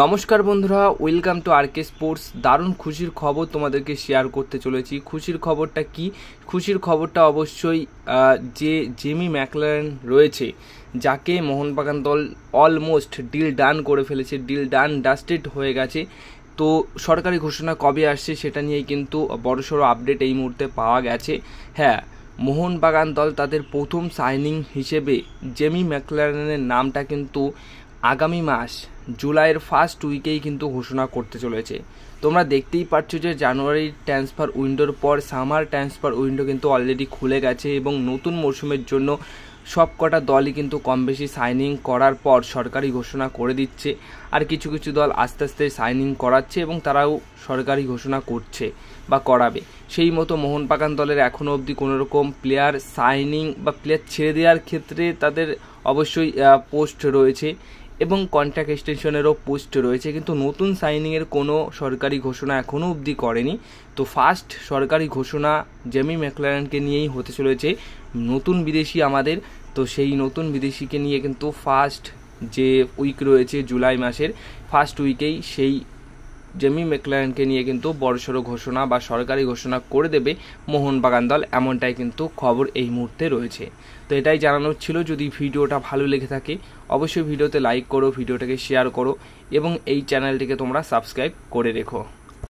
নমস্কার বন্ধুরা welcome to আরকে sports দারুণ খুশির খবর তোমাদেরকে শেয়ার করতে চলেছি খুশির খবরটা কি খুশির খবরটা অবশ্যই যে জেমি ম্যাকলারেন রয়েছে যাকে মোহনবাগান দল অলমোস্ট ডিল ডান করে ফেলেছে ডিল ডান ডাস্টেড হয়ে গেছে তো সরকারি ঘোষণা কবে আসছে সেটা নিয়ে কিন্তু সড়ো আপডেট এই মুহূর্তে পাওয়া গেছে হ্যাঁ মোহনবাগান দল তাদের প্রথম সাইনিং হিসেবে জেমি ম্যাকলারেনের নামটা কিন্তু আগামী মাস জুলাইয়ের ফার্স্ট উইকেই কিন্তু ঘোষণা করতে চলেছে তোমরা দেখতেই পাচ্ছ যে জানুয়ারির ট্রান্সফার উইন্ডোর পর সামার ট্রান্সফার উইন্ডো কিন্তু অলরেডি খুলে গেছে এবং নতুন মরশুমের জন্য সব কটা দলই কিন্তু কম বেশি সাইনিং করার পর সরকারি ঘোষণা করে দিচ্ছে আর কিছু কিছু দল আস্তে আস্তে সাইনিং করাচ্ছে এবং তারাও সরকারি ঘোষণা করছে বা করাবে সেই মতো মোহনপাকান দলের এখনও অবধি কোনোরকম প্লেয়ার সাইনিং বা প্লেয়ার ছেড়ে দেওয়ার ক্ষেত্রে তাদের অবশ্যই পোস্ট রয়েছে এবং কন্ট্রাক্ট এক্সটেনশনেরও পোস্ট রয়েছে কিন্তু নতুন সাইনিংয়ের কোনো সরকারি ঘোষণা এখনও অবধি করেনি তো ফার্স্ট সরকারি ঘোষণা জেমি ম্যাকলারেনকে নিয়েই হতে চলেছে নতুন বিদেশি আমাদের তো সেই নতুন বিদেশিকে নিয়ে কিন্তু ফার্স্ট যে উইক রয়েছে জুলাই মাসের ফার্স্ট উইকেই সেই জেমি মেকলারেনকে নিয়ে কিন্তু বড়সড় ঘোষণা বা সরকারি ঘোষণা করে দেবে মোহনবাগান দল এমনটাই কিন্তু খবর এই মুহূর্তে রয়েছে তো এটাই জানানোর ছিল যদি ভিডিওটা ভালো লেগে থাকে অবশ্যই ভিডিওতে লাইক করো ভিডিওটাকে শেয়ার করো এবং এই চ্যানেলটিকে তোমরা সাবস্ক্রাইব করে রেখো